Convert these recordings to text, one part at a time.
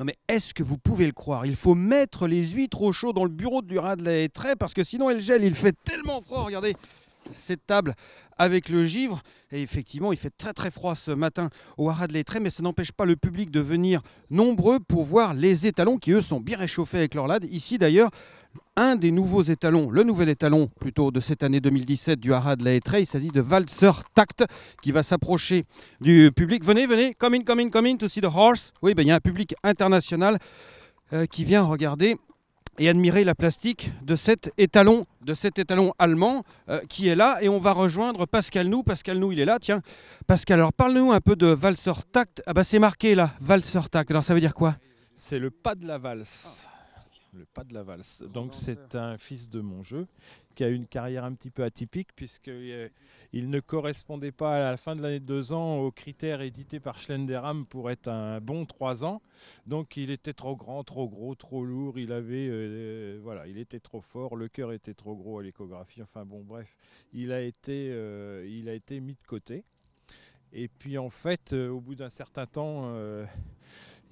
Non mais est-ce que vous pouvez le croire Il faut mettre les huîtres au chaud dans le bureau du rat de la parce que sinon elles gèlent. Il fait tellement froid, regardez cette table avec le givre. Et effectivement, il fait très très froid ce matin au Haras de mais ça n'empêche pas le public de venir nombreux pour voir les étalons qui, eux, sont bien réchauffés avec leur lade. Ici, d'ailleurs, un des nouveaux étalons, le nouvel étalon plutôt de cette année 2017 du Harad de Il s'agit de valseur Tact qui va s'approcher du public. Venez, venez, come in, come in, come in to see the horse. Oui, ben, il y a un public international euh, qui vient regarder et admirer la plastique de cet étalon, de cet étalon allemand euh, qui est là. Et on va rejoindre Pascal Nou. Pascal Nou, il est là. Tiens, Pascal, alors parle-nous un peu de valseur Tact. Ah bah, c'est marqué là, valseur Tact. Alors ça veut dire quoi C'est le pas de la valse le pas de la valse. Donc c'est un fils de mon jeu qui a eu une carrière un petit peu atypique puisqu'il euh, ne correspondait pas à la fin de l'année de deux ans aux critères édités par Schlenderam pour être un bon trois ans. Donc il était trop grand, trop gros, trop lourd, il avait euh, euh, voilà, il était trop fort, le cœur était trop gros à l'échographie. Enfin bon bref, il a été il a été mis de côté. Et puis en fait, au bout d'un certain temps,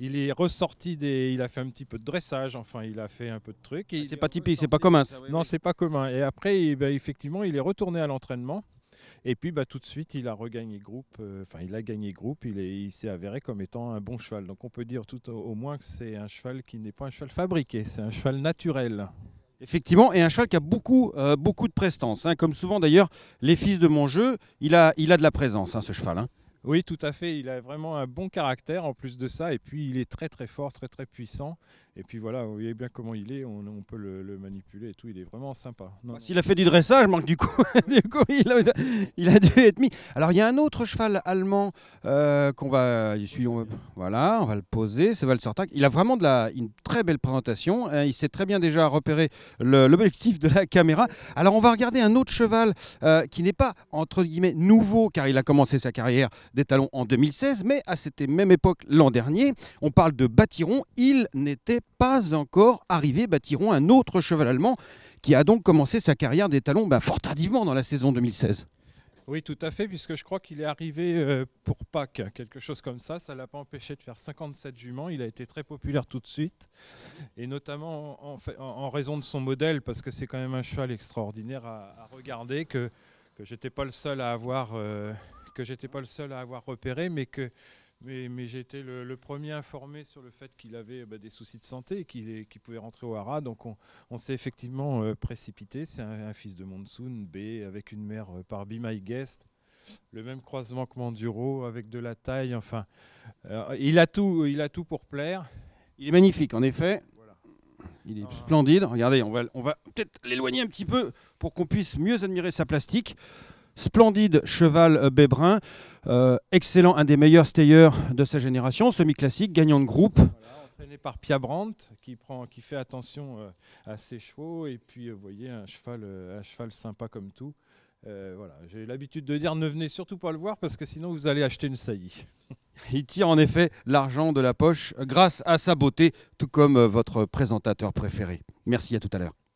il est ressorti des. Il a fait un petit peu de dressage, enfin, il a fait un peu de trucs. Ah, c'est pas typique, c'est pas commun. Ça, non, c'est pas commun. Et après, ben, effectivement, il est retourné à l'entraînement. Et puis, ben, tout de suite, il a regagné groupe. Euh, enfin, il a gagné groupe. Il s'est avéré comme étant un bon cheval. Donc, on peut dire tout au, moins que c'est un cheval qui n'est pas un cheval fabriqué. C'est un cheval naturel. Effectivement, et un cheval qui a beaucoup, euh, beaucoup de prestance. Hein. Comme souvent d'ailleurs, les fils de mon jeu, il a, il a de la présence, hein, ce cheval. Hein. Oui, tout à fait. Il a vraiment un bon caractère en plus de ça. Et puis, il est très, très fort, très, très puissant. Et puis voilà, vous voyez bien comment il est, on, peut le, manipuler et tout, il est vraiment sympa. S'il a fait du dressage, manque du coup, du coup il, a, dû être mis. Alors il y a un autre cheval allemand euh, qu'on va, voilà, on va le poser, c'est Valsortac. Il a vraiment de la, une très belle présentation, hein, il sait très bien déjà repérer l'objectif de la caméra. Alors on va regarder un autre cheval euh, qui n'est pas, entre guillemets, nouveau, car il a commencé sa carrière des talons en 2016, mais à cette même époque l'an dernier, on parle de Batiron, il n'était pas encore arrivé bâtiront un autre cheval allemand qui a donc commencé sa carrière des talons bah, fort tardivement dans la saison 2016. Oui, tout à fait, puisque je crois qu'il est arrivé euh, pour Pâques, quelque chose comme ça. Ça ne l'a pas empêché de faire 57 juments. Il a été très populaire tout de suite, et notamment en, raison de son modèle, parce que c'est quand même un cheval extraordinaire à, regarder, que, que j'étais pas le seul à avoir, euh, que j'étais pas le seul à avoir repéré, mais que mais, j'ai été le, premier informé sur le fait qu'il avait bah, des soucis de santé et qu'il pouvait rentrer au Hara. Donc on, s'est effectivement euh, précipité. C'est un, fils de Monsoon, B, avec une mère euh, par Be My Guest. Le même croisement que Manduro, avec de la taille. Enfin, euh, il, a tout, il a tout pour plaire. Il est magnifique, en effet. Il est splendide. Regardez, on va peut-être l'éloigner un petit peu pour qu'on puisse mieux admirer sa plastique. Splendide cheval euh, Bébrun, euh, excellent, un des meilleurs stayers de sa génération, semi-classique, gagnant de groupe. entraîné par Pia Brandt, qui, prend, qui fait attention euh, à ses chevaux. Et puis, vous voyez, un cheval, un cheval sympa comme tout. voilà, j'ai l'habitude de dire ne venez surtout pas le voir parce que sinon vous allez acheter une saillie. Il tire en effet l'argent de la poche grâce à sa beauté, tout comme votre présentateur préféré. Merci à tout à l'heure.